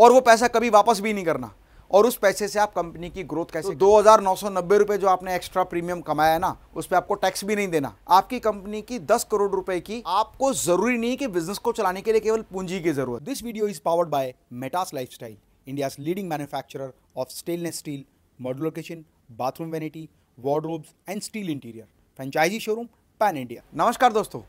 और वो पैसा कभी वापस भी नहीं करना और उस पैसे से आप कंपनी की ग्रोथ कैसे तो दो हज़ार नौ सौ नब्बे रुपए जो आपने एक्स्ट्रा प्रीमियम कमाया है ना उस पर आपको टैक्स भी नहीं देना आपकी कंपनी की दस करोड़ रुपए की आपको जरूरी नहीं कि बिजनेस को चलाने के लिए केवल पूंजी की जरूरत this video is powered by Metas lifestyle India leading manufacture of stainless steel modular kitchen bathroom vanity wardrobes and steel interior franchisee showroom pan India नमस्कार दोस्तों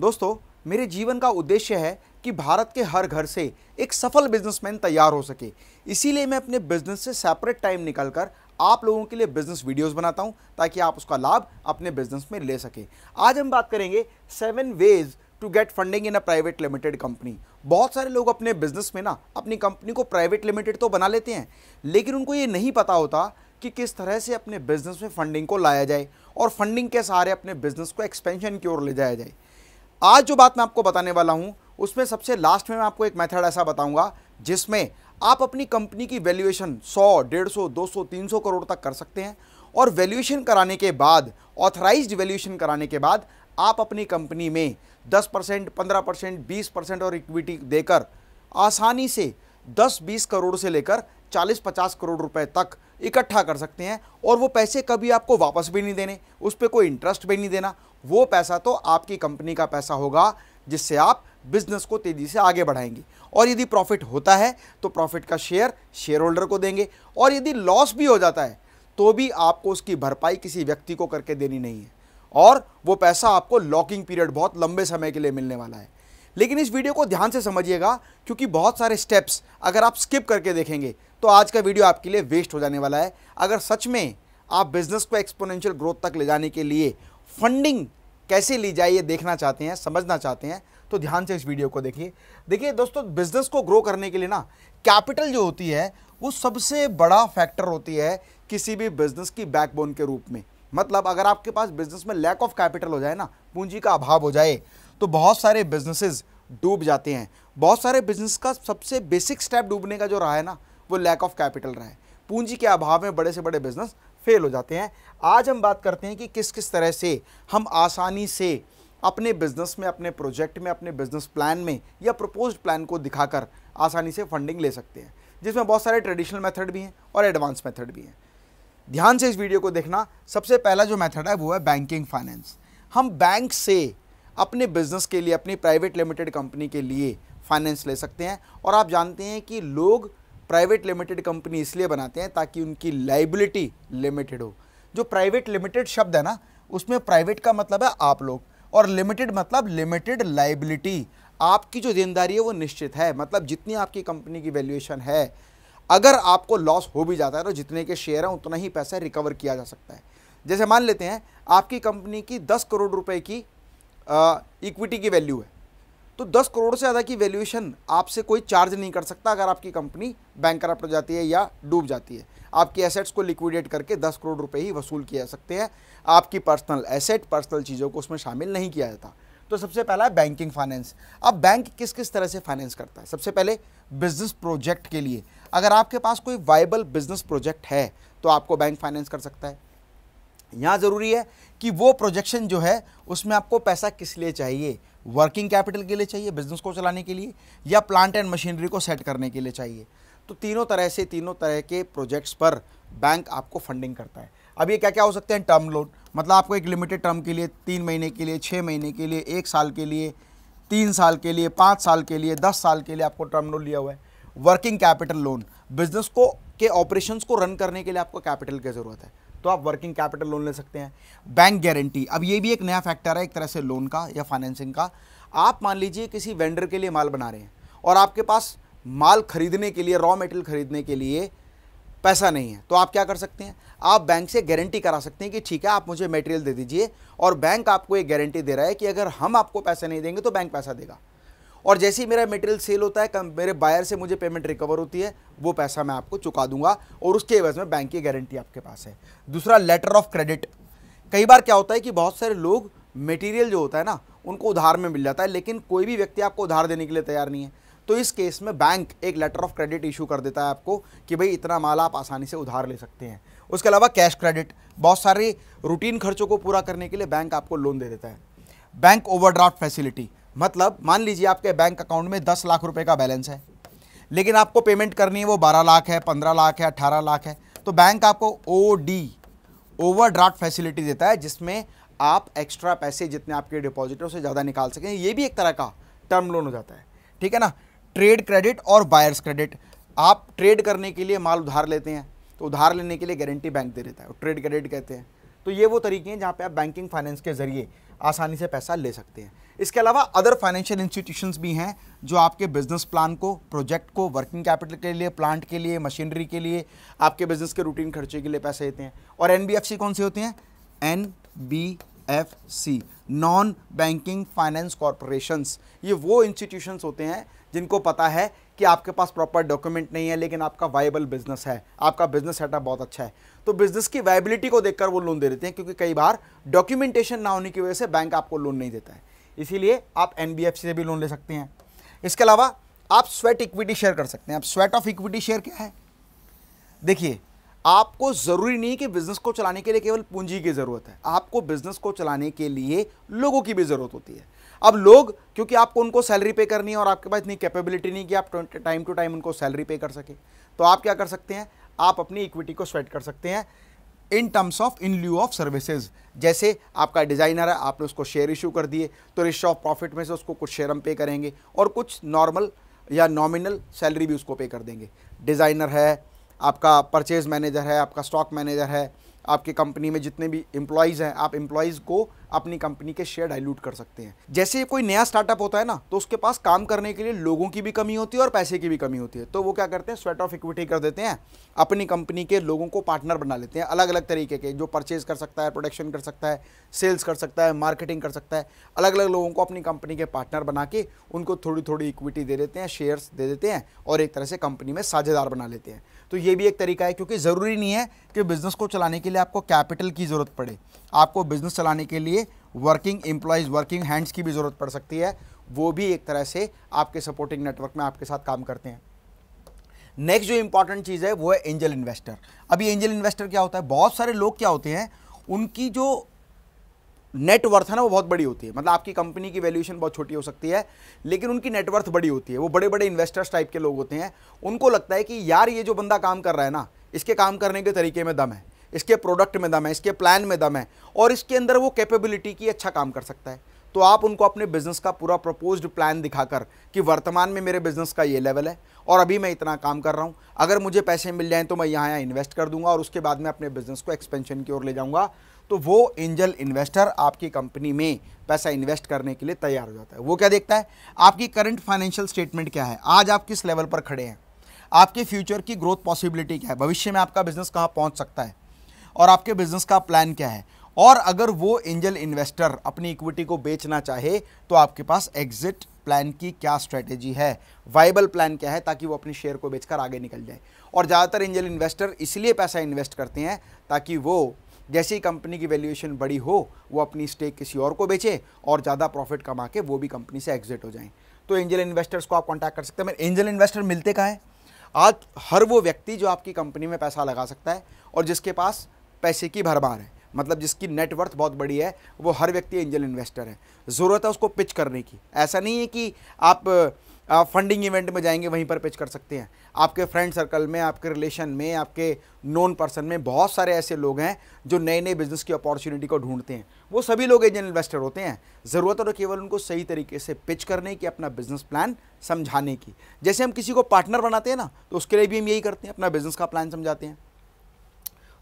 दोस्तों मेरे जीवन का उद्देश्य है कि भारत के हर घर से एक सफल बिजनेसमैन तैयार हो सके इसीलिए मैं अपने बिजनेस से सेपरेट टाइम निकालकर आप लोगों के लिए बिजनेस वीडियोस बनाता हूं ताकि आप उसका लाभ अपने बिजनेस में ले सकें आज हम बात करेंगे seven ways to get funding in a private limited company बहुत सारे लोग अपने बिजनेस में ना अपनी कंपनी को प्राइवेट लिमिटेड तो बना लेते हैं लेकिन उनको ये नहीं पता होता कि किस तरह से अपने बिजनेस में फंडिंग को लाया जाए और फंडिंग के सहारे अपने बिजनेस को एक्सपेंशन की ओर ले जाया जाए आज जो बात मैं आपको बताने वाला हूँ उसमें सबसे लास्ट में मैं आपको एक मेथड ऐसा बताऊंगा जिसमें आप अपनी कंपनी की वैल्यूएशन 100, 150, 200, 300 करोड़ तक कर सकते हैं और वैल्यूएशन कराने के बाद ऑथराइज्ड वैल्यूएशन कराने के बाद आप अपनी कंपनी में 10 परसेंट पंद्रह परसेंट बीस परसेंट और इक्विटी देकर आसानी से 10-20 करोड़ से लेकर 40-50 करोड़ रुपए तक इकट्ठा कर सकते हैं और वो पैसे कभी आपको वापस भी नहीं देने उस पर कोई इंटरेस्ट भी नहीं देना वो पैसा तो आपकी कंपनी का पैसा होगा जिससे आप बिजनेस को तेज़ी से आगे बढ़ाएंगे और यदि प्रॉफिट होता है तो प्रॉफिट का शेयर शेयर होल्डर को देंगे और यदि लॉस भी हो जाता है तो भी आपको उसकी भरपाई किसी व्यक्ति को करके देनी नहीं है और वो पैसा आपको लॉकिंग पीरियड बहुत लंबे समय के लिए मिलने वाला है लेकिन इस वीडियो को ध्यान से समझिएगा क्योंकि बहुत सारे स्टेप्स अगर आप स्किप करके देखेंगे तो आज का वीडियो आपके लिए वेस्ट हो जाने वाला है अगर सच में आप बिजनेस को एक्सपोनेंशियल ग्रोथ तक ले जाने के लिए फंडिंग कैसे ली जाए ये देखना चाहते हैं समझना चाहते हैं तो ध्यान से इस वीडियो को देखिए देखिए दोस्तों बिजनेस को ग्रो करने के लिए ना कैपिटल जो होती है वो सबसे बड़ा फैक्टर होती है किसी भी बिजनेस की बैकबोन के रूप में मतलब अगर आपके पास बिजनेस में लैक ऑफ कैपिटल हो जाए ना पूंजी का अभाव हो जाए तो बहुत सारे बिजनेसेस डूब जाते हैं बहुत सारे बिजनेस का सबसे बेसिक स्टेप डूबने का जो रहा है ना वो लैक ऑफ कैपिटल रहा है पूंजी के अभाव में बड़े से बड़े बिजनेस फेल हो जाते हैं आज हम बात करते हैं कि किस किस तरह से हम आसानी से अपने बिजनेस में अपने प्रोजेक्ट में अपने बिजनेस प्लान में या प्रपोज प्लान को दिखाकर आसानी से फंडिंग ले सकते हैं जिसमें बहुत सारे ट्रेडिशनल मेथड भी हैं और एडवांस मेथड भी हैं ध्यान से इस वीडियो को देखना सबसे पहला जो मेथड है वो है बैंकिंग फाइनेंस हम बैंक से अपने बिजनेस के लिए अपनी प्राइवेट लिमिटेड कंपनी के लिए फाइनेंस ले सकते हैं और आप जानते हैं कि लोग प्राइवेट लिमिटेड कंपनी इसलिए बनाते हैं ताकि उनकी लाइबिलिटी लिमिटेड हो जो प्राइवेट लिमिटेड शब्द है ना उसमें प्राइवेट का मतलब है आप लोग और लिमिटेड मतलब लिमिटेड लाइबिलिटी आपकी जो देनदारी है वो निश्चित है मतलब जितनी आपकी कंपनी की वैल्यूएशन है अगर आपको लॉस हो भी जाता है तो जितने के शेयर हैं उतना ही पैसा रिकवर किया जा सकता है जैसे मान लेते हैं आपकी कंपनी की दस करोड़ रुपए की इक्विटी की वैल्यू है तो दस करोड़ से ज़्यादा की वैल्यूएशन आपसे कोई चार्ज नहीं कर सकता अगर आपकी कंपनी बैंक हो जाती है या डूब जाती है आपकी एसेट्स को लिक्विडेट करके दस करोड़ रुपए ही वसूल किए जा सकते हैं आपकी पर्सनल एसेट पर्सनल चीज़ों को उसमें शामिल नहीं किया जाता तो सबसे पहला है बैंकिंग फाइनेंस अब बैंक किस किस तरह से फाइनेंस करता है सबसे पहले बिजनेस प्रोजेक्ट के लिए अगर आपके पास कोई वाइबल बिजनेस प्रोजेक्ट है तो आपको बैंक फाइनेंस कर सकता है यहाँ ज़रूरी है कि वो प्रोजेक्शन जो है उसमें आपको पैसा किस लिए चाहिए वर्किंग कैपिटल के लिए चाहिए बिजनेस को चलाने के लिए या प्लांट एंड मशीनरी को सेट करने के लिए चाहिए तो तीनों तरह से तीनों तरह के प्रोजेक्ट्स पर बैंक आपको फंडिंग करता है अब ये क्या क्या हो सकते हैं टर्म लोन मतलब आपको एक लिमिटेड टर्म के लिए तीन महीने के लिए छः महीने के लिए एक साल के लिए तीन साल के लिए पाँच साल के लिए दस साल के लिए आपको टर्म लोन लिया हुआ है वर्किंग कैपिटल लोन बिजनेस को के ऑपरेशंस को रन करने के लिए आपको कैपिटल की ज़रूरत है तो आप वर्किंग कैपिटल लोन ले सकते हैं बैंक गारंटी अब ये भी एक नया फैक्टर है एक तरह से लोन का या फाइनेंसिंग का आप मान लीजिए किसी वेंडर के लिए माल बना रहे हैं और आपके पास माल खरीदने के लिए रॉ मेटेरियल खरीदने के लिए पैसा नहीं है तो आप क्या कर सकते हैं आप बैंक से गारंटी करा सकते हैं कि ठीक है आप मुझे मटेरियल दे दीजिए और बैंक आपको एक गारंटी दे रहा है कि अगर हम आपको पैसा नहीं देंगे तो बैंक पैसा देगा और जैसे ही मेरा मटेरियल सेल होता है मेरे बायर से मुझे पेमेंट रिकवर होती है वो पैसा मैं आपको चुका दूंगा और उसके एवज में बैंक की गारंटी आपके पास है दूसरा लेटर ऑफ क्रेडिट कई बार क्या होता है कि बहुत सारे लोग मटेरियल जो होता है ना उनको उधार में मिल जाता है लेकिन कोई भी व्यक्ति आपको उधार देने के लिए तैयार नहीं है तो इस केस में बैंक एक लेटर ऑफ क्रेडिट इशू कर देता है आपको कि भाई इतना माल आप आसानी से उधार ले सकते हैं उसके अलावा कैश क्रेडिट बहुत सारे रूटीन खर्चों को पूरा करने के लिए बैंक आपको लोन दे देता है बैंक ओवरड्राफ्ट फैसिलिटी मतलब मान लीजिए आपके बैंक अकाउंट में दस लाख रुपये का बैलेंस है लेकिन आपको पेमेंट करनी है वो बारह लाख है पंद्रह लाख है अट्ठारह लाख है तो बैंक आपको ओ ओवरड्राफ्ट फैसिलिटी देता है जिसमें आप एक्स्ट्रा पैसे जितने आपके डिपॉजिटों से ज़्यादा निकाल सकें ये भी एक तरह का टर्म लोन हो जाता है ठीक है ना ट्रेड क्रेडिट और बायर्स क्रेडिट आप ट्रेड करने के लिए माल उधार लेते हैं तो उधार लेने के लिए गारंटी बैंक दे देता है ट्रेड क्रेडिट कहते हैं तो ये वो तरीके हैं जहाँ पे आप बैंकिंग फाइनेंस के ज़रिए आसानी से पैसा ले सकते हैं इसके अलावा अदर फाइनेंशियल इंस्टीट्यूशंस भी हैं जो आपके बिजनेस प्लान को प्रोजेक्ट को वर्किंग कैपिटल के लिए प्लांट के लिए मशीनरी के लिए आपके बिजनेस के रूटीन खर्चे के लिए पैसे देते हैं और एन कौन से होते हैं N F C non banking finance corporations ये वो इंस्टीट्यूशंस होते हैं जिनको पता है कि आपके पास प्रॉपर डॉक्यूमेंट नहीं है लेकिन आपका वाइबल बिजनेस है आपका बिजनेस सेटअप बहुत अच्छा है तो बिजनेस की वाइबिलिटी को देखकर वो लोन दे देते हैं क्योंकि कई बार डॉक्यूमेंटेशन ना होने की वजह से बैंक आपको लोन नहीं देता है इसीलिए आप एन से भी लोन ले सकते हैं इसके अलावा आप स्वेट इक्विटी शेयर कर सकते हैं आप स्वेट ऑफ इक्विटी शेयर क्या है देखिए आपको ज़रूरी नहीं कि बिज़नेस को चलाने के लिए केवल पूंजी की ज़रूरत है आपको बिज़नेस को चलाने के लिए लोगों की भी ज़रूरत होती है अब लोग क्योंकि आपको उनको सैलरी पे करनी है और आपके पास इतनी कैपेबिलिटी नहीं कि आप टाइम टू टाइम उनको सैलरी पे कर सके तो आप क्या कर सकते हैं आप अपनी इक्विटी को स्वेट कर सकते हैं in terms of in lieu of services जैसे आपका डिज़ाइनर है आपने उसको शेयर इशू कर दिए तो रिश्व ऑफ प्रॉफिट में से उसको कुछ शेयर हम पे करेंगे और कुछ नॉर्मल या नॉमिनल सैलरी भी उसको पे कर देंगे डिज़ाइनर है आपका परचेज मैनेजर है आपका स्टॉक मैनेजर है आपके कंपनी में जितने भी एम्प्लॉयज़ हैं आप एम्प्लॉयज़ को अपनी कंपनी के शेयर डाइल्यूट कर सकते हैं जैसे कोई नया स्टार्टअप होता है ना तो उसके पास काम करने के लिए लोगों की भी कमी होती है और पैसे की भी कमी होती है तो वो क्या करते हैं स्वेट ऑफ इक्विटी कर देते हैं अपनी कंपनी के लोगों को पार्टनर बना लेते हैं अलग अलग तरीके के जो परचेज कर सकता है प्रोडक्शन कर सकता है सेल्स कर सकता है मार्केटिंग कर सकता है अलग अलग लोगों को अपनी कंपनी के पार्टनर बना के उनको थोड़ी थोड़ी इक्विटी दे देते हैं शेयर्स दे देते हैं और एक तरह से कंपनी में साझेदार बना लेते हैं तो ये भी एक तरीका है क्योंकि ज़रूरी नहीं है कि बिज़नेस को चलाने के लिए आपको कैपिटल की ज़रूरत पड़े आपको बिज़नेस चलाने के लिए वर्किंग एम्प्लॉयज़ वर्किंग हैंड्स की भी ज़रूरत पड़ सकती है वो भी एक तरह से आपके सपोर्टिंग नेटवर्क में आपके साथ काम करते हैं नेक्स्ट जो इंपॉर्टेंट चीज़ है वो है एंजल इन्वेस्टर अभी एंजल इन्वेस्टर क्या होता है बहुत सारे लोग क्या होते हैं उनकी जो नेटवर्थ है ना वो बहुत बड़ी होती है मतलब आपकी कंपनी की वैल्यूएशन बहुत छोटी हो सकती है लेकिन उनकी नेटवर्थ बड़ी होती है वो बड़े बड़े इन्वेस्टर्स टाइप के लोग होते हैं उनको लगता है कि यार ये जो बंदा काम कर रहा है ना इसके काम करने के तरीके में दम है इसके प्रोडक्ट में दम है इसके प्लान में दम है और इसके अंदर वो कैपेबिलिटी की अच्छा काम कर सकता है तो आप उनको अपने बिजनेस का पूरा प्रपोज्ड प्लान दिखाकर कि वर्तमान में मेरे बिजनेस का ये लेवल है और अभी मैं इतना काम कर रहा हूँ अगर मुझे पैसे मिल जाएँ तो मैं यहाँ यहाँ इन्वेस्ट कर दूंगा और उसके बाद मैं अपने बिजनेस को एक्सपेंशन की ओर ले जाऊँगा तो वो एंजल इन्वेस्टर आपकी कंपनी में पैसा इन्वेस्ट करने के लिए तैयार हो जाता है वो क्या देखता है आपकी करंट फाइनेंशियल स्टेटमेंट क्या है आज आप किस लेवल पर खड़े हैं आपके फ्यूचर की ग्रोथ पॉसिबिलिटी क्या है भविष्य में आपका बिजनेस कहाँ पहुँच सकता है और आपके बिजनेस का प्लान क्या है और अगर वो एंजल इन्वेस्टर अपनी इक्विटी को बेचना चाहे तो आपके पास एग्जिट प्लान की क्या स्ट्रेटेजी है वाइबल प्लान क्या है ताकि वो अपने शेयर को बेचकर आगे निकल जाए और ज़्यादातर एंजल इन्वेस्टर इसलिए पैसा इन्वेस्ट करते हैं ताकि वो जैसे ही कंपनी की वैल्यूएशन बड़ी हो वो अपनी स्टेक किसी और को बेचे और ज़्यादा प्रॉफिट कमा के वो भी कंपनी से एग्जिट हो जाएं तो एंजल इन्वेस्टर्स को आप कॉन्टैक्ट कर सकते हैं एंजल इन्वेस्टर मिलते कहाँ हैं आज हर वो व्यक्ति जो आपकी कंपनी में पैसा लगा सकता है और जिसके पास पैसे की भरमार है मतलब जिसकी नेटवर्थ बहुत बड़ी है वो हर व्यक्ति एंजल इन्वेस्टर है ज़रूरत है उसको पिच करने की ऐसा नहीं है कि आप फंडिंग इवेंट में जाएंगे वहीं पर पिच कर सकते हैं आपके फ्रेंड सर्कल में आपके रिलेशन में आपके नोन पर्सन में बहुत सारे ऐसे लोग हैं जो नए नए बिजनेस की अपॉर्चुनिटी को ढूंढते हैं वो सभी लोग एजेंट इन्वेस्टर होते हैं ज़रूरत और तो केवल उनको सही तरीके से पिच करने की अपना बिजनेस प्लान समझाने की जैसे हम किसी को पार्टनर बनाते हैं ना तो उसके लिए भी हम यही करते हैं अपना बिजनेस का प्लान समझाते हैं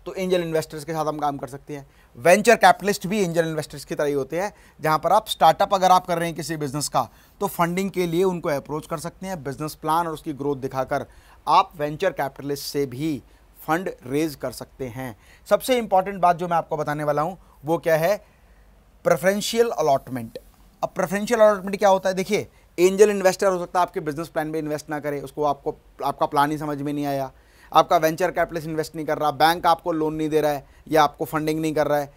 तो एंजल इन्वेस्टर्स के साथ हम काम कर सकते हैं वेंचर कैपिटलिस्ट भी एंजल इन्वेस्टर्स की तरह ही होते हैं जहाँ पर आप स्टार्टअप अगर आप कर रहे हैं किसी बिजनेस का तो फंडिंग के लिए उनको अप्रोच कर सकते हैं बिजनेस प्लान और उसकी ग्रोथ दिखाकर आप वेंचर कैपिटलिस्ट से भी फंड रेज कर सकते हैं सबसे इंपॉर्टेंट बात जो मैं आपको बताने वाला हूँ वो क्या है प्रेफरेंशियल अलॉटमेंट अब प्रेफरेंशियल अलॉटमेंट क्या होता है देखिए एंजल इन्वेस्टर हो सकता है आपके बिजनेस प्लान में इन्वेस्ट ना करे उसको आपको आपका प्लान ही समझ में नहीं आया आपका वेंचर कैपिटलिस्ट इन्वेस्ट नहीं कर रहा बैंक आपको लोन नहीं दे रहा है या आपको फंडिंग नहीं कर रहा है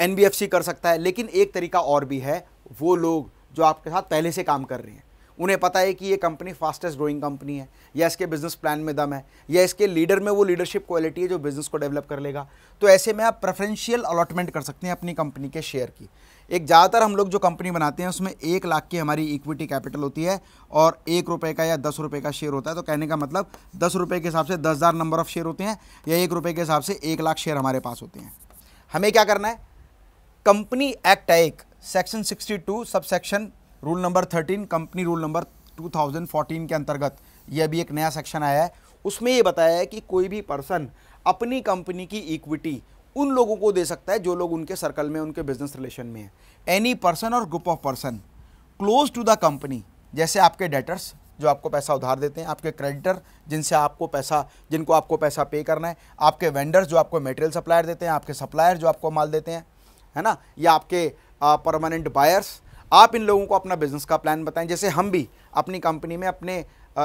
एन uh, कर सकता है लेकिन एक तरीका और भी है वो लोग जो आपके साथ पहले से काम कर रहे हैं उन्हें पता है कि ये कंपनी फास्टेस्ट ग्रोइंग कंपनी है या इसके बिजनेस प्लान में दम है या इसके लीडर में वो लीडरशिप क्वालिटी है जो बिजनेस को डेवलप कर लेगा तो ऐसे में आप प्रेफरेंशियल अलॉटमेंट कर सकते हैं अपनी कंपनी के शेयर की एक ज़्यादातर हम लोग जो कंपनी बनाते हैं उसमें एक लाख की हमारी इक्विटी कैपिटल होती है और एक रुपये का या दस रुपये का शेयर होता है तो कहने का मतलब दस रुपये के हिसाब से दस हज़ार नंबर ऑफ़ शेयर होते हैं या एक रुपये के हिसाब से एक लाख शेयर हमारे पास होते हैं हमें क्या करना है कंपनी एक्ट एक section sixty two sub section rule number thirteen company rule number two thousand fourteen के अंतर्गत ये अभी एक नया सेक्शन आया है उसमें ये बताया है कि कोई भी पर्सन अपनी कंपनी की इक्विटी उन लोगों को दे सकता है जो लोग उनके सर्कल में उनके बिजनेस रिलेशन में है एनी पर्सन और group of person close to the company जैसे आपके डेटर्स जो आपको पैसा उधार देते हैं आपके क्रेडिटर जिनसे आपको पैसा जिनको आपको पैसा पे करना है आपके वेंडर्स जो आपको मेटेरियल सप्लायर देते हैं आपके सप्लायर जो आपको माल देते हैं है ना या आपके परमानेंट बायर्स आप इन लोगों को अपना बिजनेस का प्लान बताएं जैसे हम भी अपनी कंपनी में अपने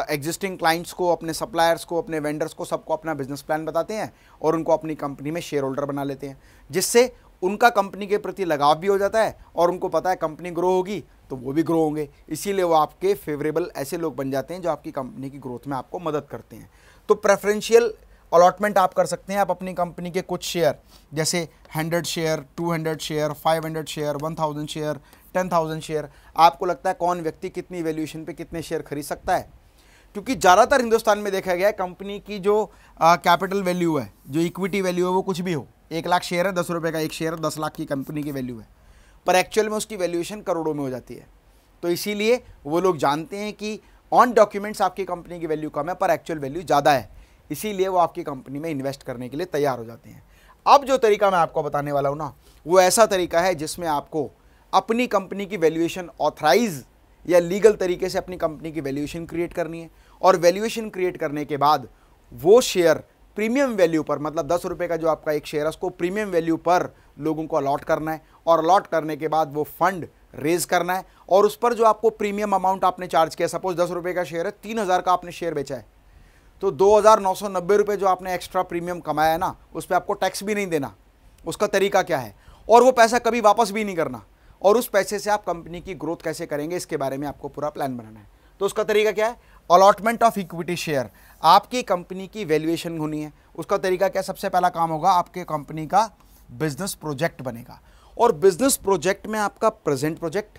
एग्जिस्टिंग क्लाइंट्स को अपने सप्लायर्स को अपने वेंडर्स को सबको अपना बिजनेस प्लान बताते हैं और उनको अपनी कंपनी में शेयर होल्डर बना लेते हैं जिससे उनका कंपनी के प्रति लगाव भी हो जाता है और उनको पता है कंपनी ग्रो होगी तो वो भी ग्रो होंगे इसीलिए वो आपके फेवरेबल ऐसे लोग बन जाते हैं जो आपकी कंपनी की ग्रोथ में आपको मदद करते हैं तो प्रेफरेंशियल अलॉटमेंट आप कर सकते हैं आप अपनी कंपनी के कुछ शेयर जैसे hundred share two hundred share five hundred share one thousand share ten thousand share आपको लगता है कौन व्यक्ति कितनी वैल्यूएशन पे कितने शेयर खरीद सकता है क्योंकि ज़्यादातर हिंदुस्तान में देखा गया है कंपनी की जो कैपिटल वैल्यू है जो इक्विटी वैल्यू है वो कुछ भी हो एक लाख शेयर है दस रुपये का एक शेयर दस लाख की कंपनी की वैल्यू है पर एक्चुअल में उसकी वैल्यूएशन करोड़ों में हो जाती है तो इसीलिए वो लोग जानते हैं कि ऑन डॉक्यूमेंट्स आपकी कंपनी की वैल्यू कम है पर एक्चुअल वैल्यू ज़्यादा है इसीलिए वो आपकी कंपनी में इन्वेस्ट करने के लिए तैयार हो जाते हैं अब जो तरीका मैं आपको बताने वाला हूँ ना वो ऐसा तरीका है जिसमें आपको अपनी कंपनी की वैल्यूएशन ऑथराइज या लीगल तरीके से अपनी कंपनी की वैल्यूएशन क्रिएट करनी है और वैल्यूएशन क्रिएट करने के बाद वो शेयर प्रीमियम वैल्यू पर मतलब दस रुपये का जो आपका एक शेयर है उसको प्रीमियम वैल्यू पर लोगों को अलॉट करना है और अलॉट करने के बाद वो फंड रेज करना है और उस पर जो आपको प्रीमियम अमाउंट आपने चार्ज किया सपोज दस रुपये का शेयर है तीन हज़ार का आपने शेयर बेचा है तो दो हज़ार नौ सौ नब्बे रुपये जो आपने एक्स्ट्रा प्रीमियम कमाया है ना उस पर आपको टैक्स भी नहीं देना उसका तरीका क्या है और वो पैसा कभी वापस भी नहीं करना और उस पैसे से आप कंपनी की ग्रोथ कैसे करेंगे इसके बारे में आपको पूरा प्लान बनाना है तो उसका तरीका क्या है अलॉटमेंट ऑफ इक्विटी शेयर आपकी कंपनी की वैल्यूएशन होनी है उसका तरीका क्या सबसे पहला काम होगा आपके कंपनी का बिजनेस प्रोजेक्ट बनेगा और बिजनेस प्रोजेक्ट में आपका प्रेजेंट प्रोजेक्ट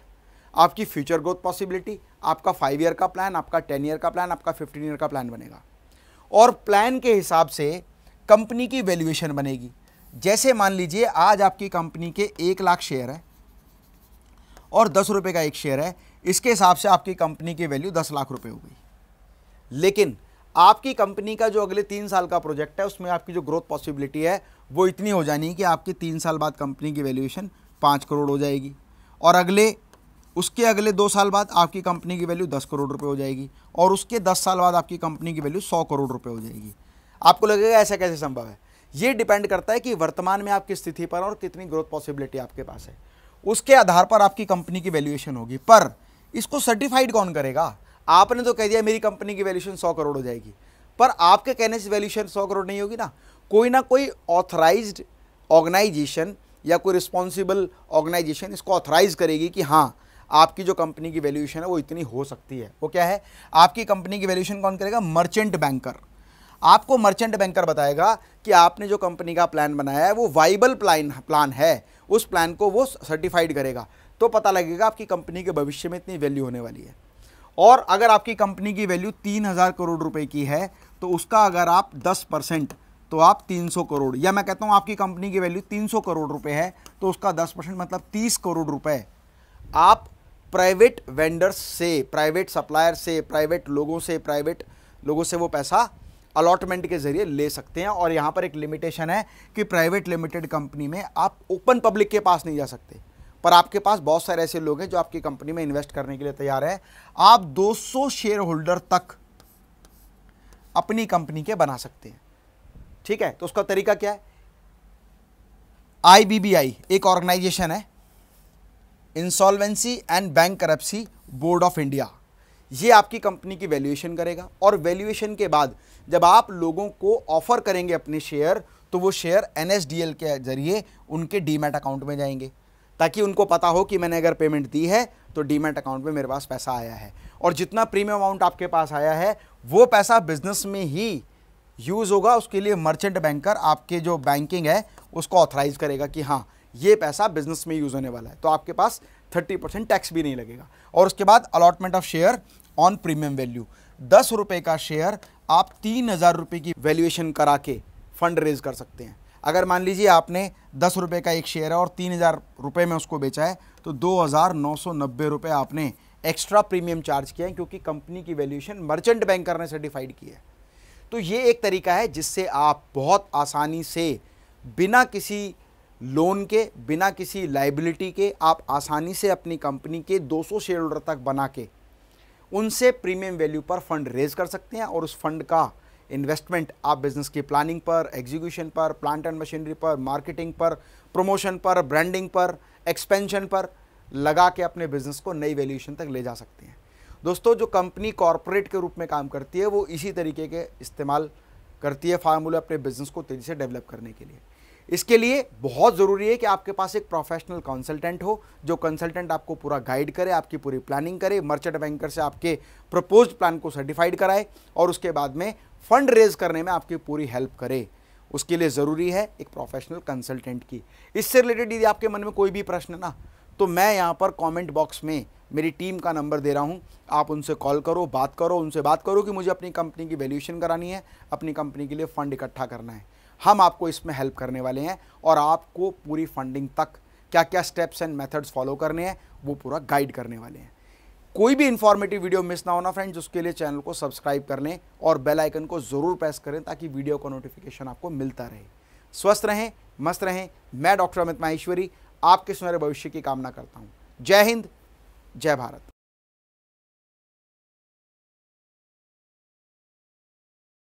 आपकी फ्यूचर ग्रोथ पॉसिबिलिटी आपका फाइव ईयर का प्लान आपका टेन ईयर का प्लान आपका फिफ्टीन ईयर का प्लान बनेगा और प्लान के हिसाब से कंपनी की वैल्यूएशन बनेगी जैसे मान लीजिए आज आपकी कंपनी के एक लाख शेयर है और दस रुपये का एक शेयर है इसके हिसाब से आपकी कंपनी की वैल्यू दस लाख रुपये हो गई लेकिन आपकी कंपनी का जो अगले तीन साल का प्रोजेक्ट है उसमें आपकी जो ग्रोथ पॉसिबिलिटी है वो इतनी हो जानी कि आपकी तीन साल बाद कंपनी की वैल्यूएशन पाँच करोड़ हो जाएगी और अगले उसके अगले दो साल बाद आपकी कंपनी की वैल्यू दस करोड़ रुपये हो जाएगी और उसके दस साल बाद आपकी कंपनी की वैल्यू सौ करोड़ रुपये हो जाएगी आपको लगेगा ऐसा कैसे संभव है ये डिपेंड करता है कि वर्तमान में आपकी स्थिति पर और कितनी ग्रोथ पॉसिबिलिटी आपके पास है उसके आधार पर आपकी कंपनी की वैल्यूएशन होगी पर इसको सर्टिफाइड कौन करेगा आपने तो कह दिया मेरी कंपनी की वैल्यूएशन सौ करोड़ हो जाएगी पर आपके कहने से वैल्यूएशन सौ करोड़ नहीं होगी ना कोई ना कोई ऑथराइज ऑर्गेनाइजेशन या कोई रिस्पॉन्सिबल ऑर्गेनाइजेशन इसको ऑथराइज करेगी कि हाँ आपकी जो कंपनी की वैल्यूएशन है वो इतनी हो सकती है वो क्या है आपकी कंपनी की वैल्यूएशन कौन करेगा मर्चेंट बैंकर आपको मर्चेंट बैंकर बताएगा कि आपने जो कंपनी का प्लान बनाया है वो वाइबल प्लान प्लान है उस प्लान को वो सर्टिफाइड करेगा तो पता लगेगा आपकी कंपनी के भविष्य में इतनी वैल्यू होने वाली है और अगर आपकी कंपनी की वैल्यू तीन हज़ार करोड़ रुपए की है तो उसका अगर आप दस परसेंट तो आप तीन सौ करोड़ या मैं कहता हूँ आपकी कंपनी की वैल्यू तीन सौ करोड़ रुपए है तो उसका दस परसेंट मतलब तीस करोड़ रुपए आप प्राइवेट वेंडर्स से प्राइवेट सप्लायर से प्राइवेट लोगों से प्राइवेट लोगों से वो पैसा अलॉटमेंट के ज़रिए ले सकते हैं और यहाँ पर एक लिमिटेशन है कि प्राइवेट लिमिटेड कंपनी में आप ओपन पब्लिक के पास नहीं जा सकते पर आपके पास बहुत सारे ऐसे लोग हैं जो आपकी कंपनी में इन्वेस्ट करने के लिए तैयार हैं आप 200 शेयर होल्डर तक अपनी कंपनी के बना सकते हैं ठीक है तो उसका तरीका क्या है आई एक ऑर्गेनाइजेशन है insolvency and bankruptcy board of India ये आपकी कंपनी की वैल्यूएशन करेगा और वैल्यूएशन के बाद जब आप लोगों को ऑफर करेंगे अपने शेयर तो वो शेयर एन के जरिए उनके डीमेट अकाउंट में जाएंगे ताकि उनको पता हो कि मैंने अगर पेमेंट दी है तो डीमेट अकाउंट में मेरे पास पैसा आया है और जितना प्रीमियम अमाउंट आपके पास आया है वो पैसा बिजनेस में ही यूज़ होगा उसके लिए मर्चेंट बैंकर आपके जो बैंकिंग है उसको ऑथराइज करेगा कि हाँ ये पैसा बिजनेस में यूज़ होने वाला है तो आपके पास 30 परसेंट टैक्स भी नहीं लगेगा और उसके बाद allotment of share on premium value दस रुपये का शेयर आप तीन हज़ार रुपये की वैल्यूएशन करा के फंड रेज कर सकते हैं अगर मान लीजिए आपने दस रुपये का एक शेयर है और तीन हज़ार रुपये में उसको बेचा है तो दो हज़ार नौ सौ नब्बे रुपये आपने एक्स्ट्रा प्रीमियम चार्ज किया है क्योंकि कंपनी की वैल्यूएशन मर्चेंट बैंकर ने सर्टिफाइड की है तो ये एक तरीका है जिससे आप बहुत आसानी से बिना किसी लोन के बिना किसी लाइबिलिटी के आप आसानी से अपनी कंपनी के 200 शेयर होल्डर तक बना के उनसे प्रीमियम वैल्यू पर फंड रेज कर सकते हैं और उस फंड का इन्वेस्टमेंट आप बिजनेस की प्लानिंग पर एग्जीक्यूशन पर प्लांट एंड मशीनरी पर मार्केटिंग पर प्रमोशन पर ब्रांडिंग पर एक्सपेंशन पर लगा के अपने बिजनेस को नई वैल्यूएशन तक ले जा सकते हैं दोस्तों जो कंपनी कॉरपोरेट के रूप में काम करती है वो इसी तरीके के इस्तेमाल करती है फार्मूला अपने बिजनेस को तेज़ी से डेवलप करने के लिए इसके लिए बहुत ज़रूरी है कि आपके पास एक प्रोफेशनल कंसल्टेंट हो जो कंसल्टेंट आपको पूरा गाइड करे आपकी पूरी प्लानिंग करे मर्चेंट बैंकर से आपके प्रपोज प्लान को सर्टिफाइड कराए और उसके बाद में फंड रेज करने में आपकी पूरी हेल्प करे उसके लिए ज़रूरी है एक प्रोफेशनल कंसल्टेंट की इससे रिलेटेड यदि आपके मन में कोई भी प्रश्न ना तो मैं यहाँ पर कॉमेंट बॉक्स में मेरी टीम का नंबर दे रहा हूँ आप उनसे कॉल करो बात करो उनसे बात करो कि मुझे अपनी कंपनी की वैल्यूशन करानी है अपनी कंपनी के लिए फ़ंड इकट्ठा करना है हम आपको इसमें हेल्प करने वाले हैं और आपको पूरी फंडिंग तक क्या क्या स्टेप्स एंड मेथड्स फॉलो करने हैं वो पूरा गाइड करने वाले हैं कोई भी इन्फॉर्मेटिव वीडियो मिस ना होना फ्रेंड्स उसके लिए चैनल को सब्सक्राइब कर लें और बेल आइकन को ज़रूर प्रेस करें ताकि वीडियो का नोटिफिकेशन आपको मिलता रहे स्वस्थ रहें मस्त रहें मैं डॉक्टर अमित माहेश्वरी आपके सुनहरे भविष्य की कामना करता हूँ जय हिंद जय भारत